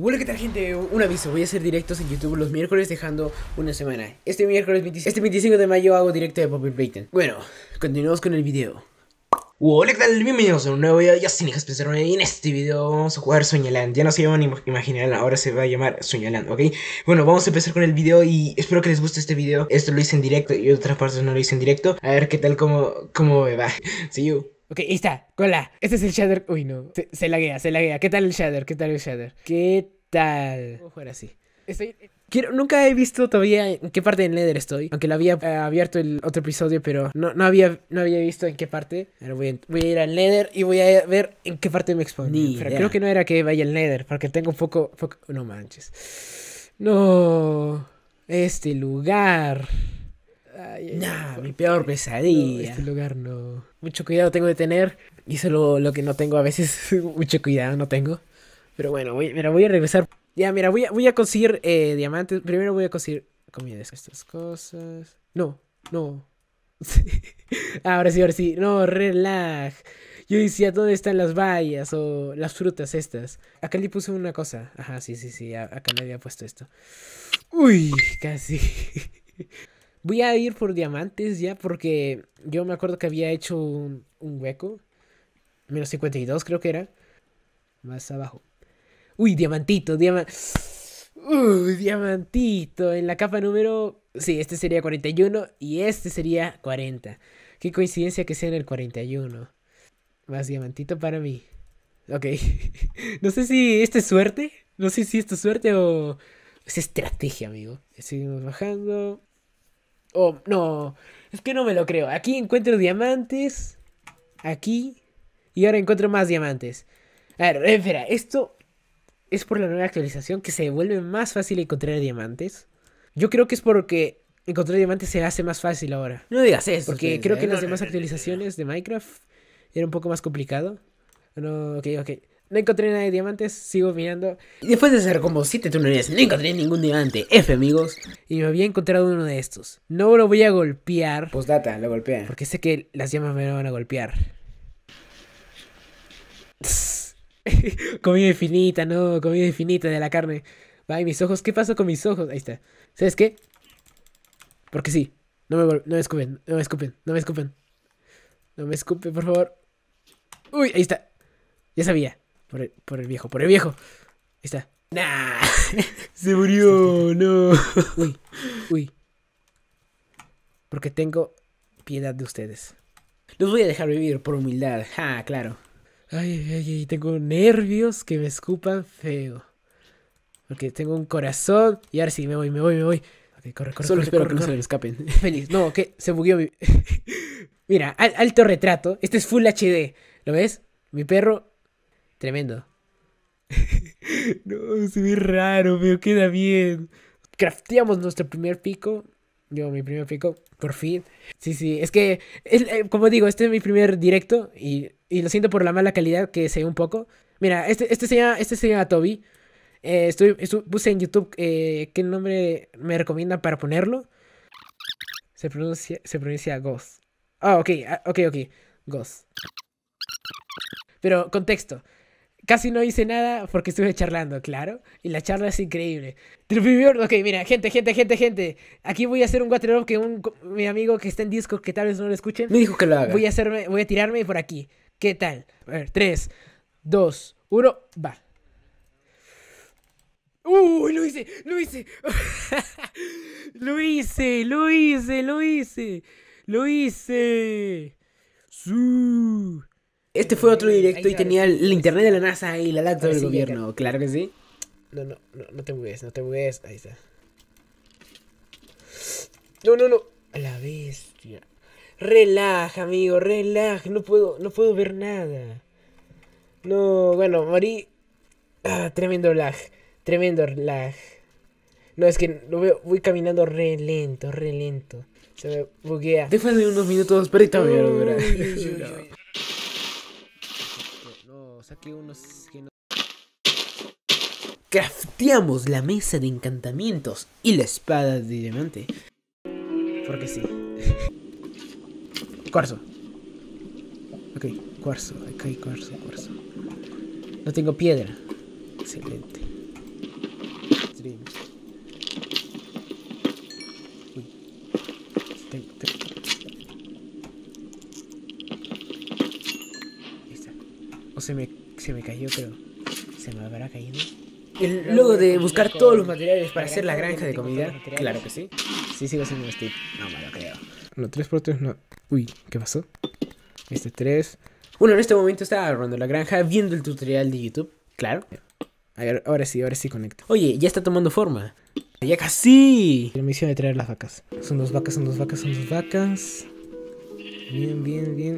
Hola, ¿qué tal, gente? Un aviso, voy a hacer directos en YouTube los miércoles dejando una semana. Este miércoles 25, este 25 de mayo hago directo de Poppy Payton. Bueno, continuamos con el video. Hola, ¿qué tal? Bienvenidos a un nuevo video. Ya sin hijas pensaron en este video vamos a jugar Soñaland. Ya no se llaman Imaginarán, ahora se va a llamar Soñaland, ¿ok? Bueno, vamos a empezar con el video y espero que les guste este video. Esto lo hice en directo y otras partes no lo hice en directo. A ver qué tal, cómo, cómo me va. See you. Ok, ahí está, cola. Este es el shader. Uy, no. Se, laguea, se laguea. ¿Qué tal el shader? ¿Qué tal el shader? ¿Qué tal? Voy a jugar así. Quiero, nunca he visto todavía en qué parte del Nether estoy. Aunque lo había eh, abierto el otro episodio, pero no, no, había, no había visto en qué parte. voy, a, ir al Nether y voy a ver en qué parte me expongo, creo que no era que vaya al Nether, porque tengo un poco, poco... No manches. No. Este lugar mi peor pesadilla. este lugar no. Mucho cuidado tengo de tener. Y solo lo, que no tengo a veces. Mucho cuidado no tengo. Pero bueno, voy, mira, voy a regresar. Ya, mira, voy a, voy a conseguir eh, diamantes. Primero voy a conseguir comidas Estas cosas. No, no. ahora sí, ahora sí. No, relaj. Yo decía, ¿dónde están las bayas o las frutas estas? Acá le puse una cosa. Ajá, sí, sí, sí. Acá le había puesto esto. Uy, casi. Voy a ir por diamantes ya porque yo me acuerdo que había hecho un, hueco. Menos 52 creo que era. Más abajo. Uy, diamantito, diamantito. Uy, diamantito. En la capa número... Sí, este sería 41 y este sería 40. Qué coincidencia que sea en el 41. Más diamantito para mí. Ok. no sé si esto es suerte. No sé si esto es suerte o es estrategia, amigo. Seguimos bajando. Oh, no. Es que no me lo creo. Aquí encuentro diamantes. Aquí. Y ahora encuentro más diamantes. A ver, espera. Esto es por la nueva actualización que se vuelve más fácil encontrar diamantes. Yo creo que es porque encontrar diamantes se hace más fácil ahora. No digas eso. Porque creo eh, que en las demás actualizaciones de Minecraft era un poco más complicado. Ah, no, ok, ok. No encontré nada de diamantes, sigo mirando. Y después de hacer como 7 turnerías no encontré ningún diamante. F, amigos. Y me había encontrado uno de estos. No lo voy a golpear. Pues data, lo golpea. Porque sé que las llamas me van a golpear. comida infinita, no, comida infinita de la carne. Ay, mis ojos, ¿qué pasó con mis ojos? Ahí está. ¿Sabes qué? Porque sí. No me, no me escupen, no me escupen, no me escupen. No me escupen, por favor. Uy, ahí está. Ya sabía. Por el, por el viejo, por el viejo. Ahí está. Se murió, este, este, este. no. Uy, uy. Porque tengo piedad de ustedes. Los voy a dejar vivir por humildad. Ah, claro. Ay, ay, ay, tengo nervios que me escupan feo. Porque tengo un corazón. Y ahora sí, me voy, me voy, me voy. Ok, corre, corre, Solo espero que no se me escapen. Feliz. No, que se bugueó mi. Mira, alto retrato. Este es Full HD. ¿Lo ves? Mi perro Tremendo. no, se ve raro, pero queda bien. Crafteamos nuestro primer pico. Yo, mi primer pico, por fin. Sí, sí, es que, eh, como digo, este es mi primer directo y, lo siento por la mala calidad que se ve un poco. Mira, este, este, se, llama, este Toby. Eh, estoy, puse en YouTube eh, qué nombre me recomienda para ponerlo. Se pronuncia, se pronuncia Ghost. Ah, ok, ah, ok, ok. Ghost. Pero contexto. Casi no hice nada porque estuve charlando, claro. Y la charla es increíble. Ok, mira, gente, gente, gente, gente. Aquí voy a hacer un water que un, mi amigo que está en disco, que tal vez no lo escuchen. Me dijo que lo haga. Voy a, hacerme, voy a tirarme por aquí. ¿Qué tal? A ver, 3, 2, 1, va. ¡Uy, lo hice! ¡Lo hice! ¡Lo hice! ¡Lo hice! ¡Lo hice! ¡Lo hice! ¡Su! Este fue otro directo y tenía el internet de la NASA y la lata del gobierno, claro que sí. No, no, no, te bugues, no te bugues. Ahí está. No, no, no. A la bestia. Relaja, amigo, relaja. No puedo, no puedo ver nada. No, bueno, morí. Ah, tremendo lag. Tremendo lag. No, es que lo veo, voy caminando re lento, re lento. Se me buguea. Después de unos minutos, pero esta voy que unos... Crafteamos la mesa de encantamientos y la espada de diamante. Porque sí. cuarzo. Ok, cuarzo, hay cuarzo, cuarzo. No tengo piedra. Excelente. O se me me cayó, pero ¿Se me habrá caído? El, luego de buscar todos los materiales para hacer la granja de comida. Claro que sí. Sí, sigo haciendo Steve. No me lo creo. No, tres por 3 no. Uy, ¿qué pasó? Este 3. Bueno, en este momento estaba rondando la granja viendo el tutorial de YouTube. Claro. Ahora sí, ahora sí conecto. Oye, ya está tomando forma. ¡Ya casi! La misión de traer las vacas. Son dos vacas, son dos vacas, son dos vacas. Bien, bien, bien.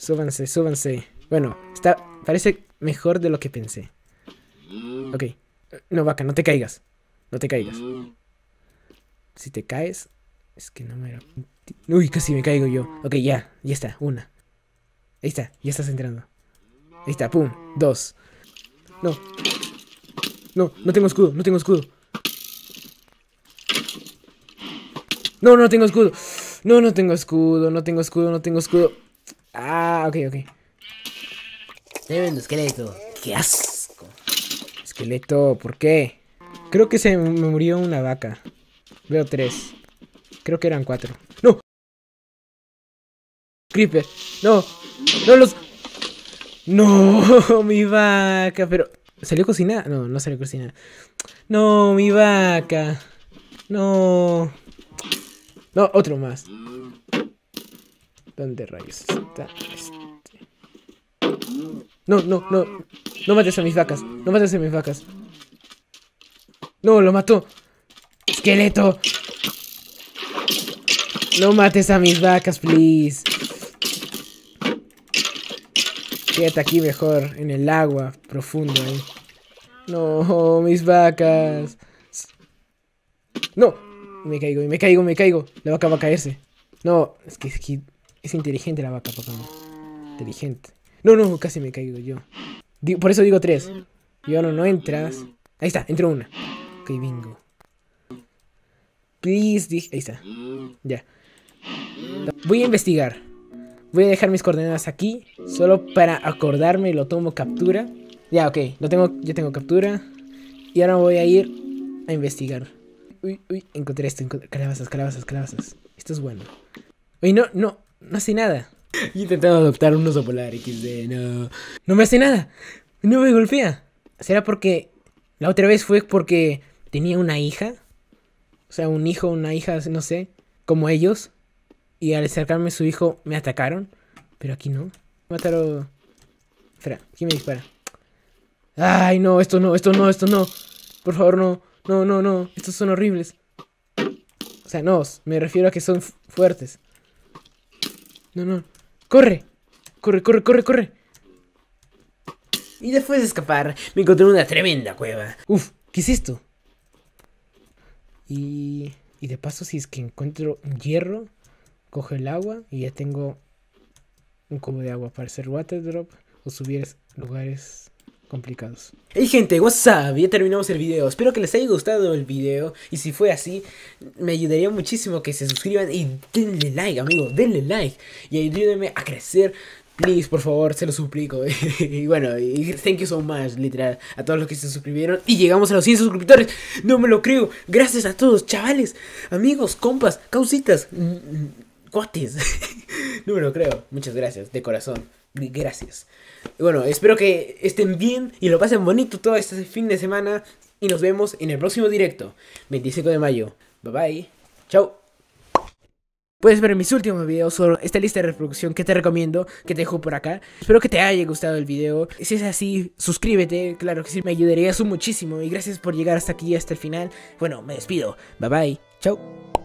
Súbanse, súbanse. Bueno, está. Parece mejor de lo que pensé. Ok. No, vaca, no te caigas. No te caigas. Si te caes. Es que no me Uy, casi me caigo yo. Ok, ya, ya está. Una. Ahí está, ya estás entrando. Ahí está, pum. Dos. No. No, no tengo escudo, no tengo escudo. No, no tengo escudo. No, no tengo escudo, no tengo escudo, no tengo escudo. Ah, ok, ok. Estoy viendo esqueleto. ¡Qué asco! Esqueleto, ¿por qué? Creo que se me murió una vaca. Veo tres. Creo que eran cuatro. ¡No! Creeper. ¡No! ¡No los... ¡No! Mi vaca, pero... ¿Salió cocinada? No, no salió cocinada. No, mi vaca. No. No, otro más. ¿Dónde rayos está este? No, no, no. No mates a mis vacas. No mates a mis vacas. No, lo mató. Esqueleto. No mates a mis vacas, please. Quédate aquí mejor, en el agua, profundo. ¿eh? No, mis vacas. No. Me caigo, me caigo, me caigo. La vaca va a caerse. No, es Es que... Es inteligente la vaca, papá. Inteligente. No, no, casi me he caído yo. por eso digo tres. Y ahora no, entras. Ahí está, entró una. Ok, bingo. Please, dije. Ahí está. Ya. Voy a investigar. Voy a dejar mis coordenadas aquí. Solo para acordarme. y Lo tomo captura. Ya, ok. Lo tengo, ya tengo captura. Y ahora voy a ir a investigar. Uy, uy, encontré esto. Encontré, calabazas, calabazas, calabazas. Esto es bueno. Uy, no, no no hace nada. He intentando adoptar un oso polar XD, no. No me hace nada. No me golpea. ¿Será porque la otra vez fue porque tenía una hija? O sea, un hijo, una hija, no sé, como ellos. Y al acercarme a su hijo me atacaron. Pero aquí no. Mataron. Espera, ¿quién me dispara? Ay, no, esto no, esto no, esto no. Por favor, no. No, no, no. Estos son horribles. O sea, no, me refiero a que son fuertes. No, no. ¡Corre! ¡Corre, corre, corre, corre! Y después de escapar, me encontré una tremenda cueva. Uf, ¿qué es Y, y de paso, si es que encuentro hierro, cojo el agua y ya tengo un cubo de agua para hacer water drop o subir lugares complicados. Hey gente, what's up? Ya terminamos el video. Espero que les haya gustado el video. Y si fue así, me ayudaría muchísimo que se suscriban y denle like, amigo. Denle like. Y ayúdenme a crecer. Please, por favor, se lo suplico. y bueno, y thank you so much, literal, a todos los que se suscribieron. Y llegamos a los 100 suscriptores. No me lo creo. Gracias a todos, chavales, amigos, compas, causitas, cuates. no me lo creo. Muchas gracias, de corazón. Gracias. Bueno, espero que estén bien y lo pasen bonito todo este fin de semana. Y nos vemos en el próximo directo, 25 de mayo. Bye bye. Chao. Puedes ver mis últimos videos sobre esta lista de reproducción que te recomiendo, que te dejo por acá. Espero que te haya gustado el video. Si es así, suscríbete, claro que sí, me ayudarías muchísimo. Y gracias por llegar hasta aquí, hasta el final. Bueno, me despido. Bye bye. Chao.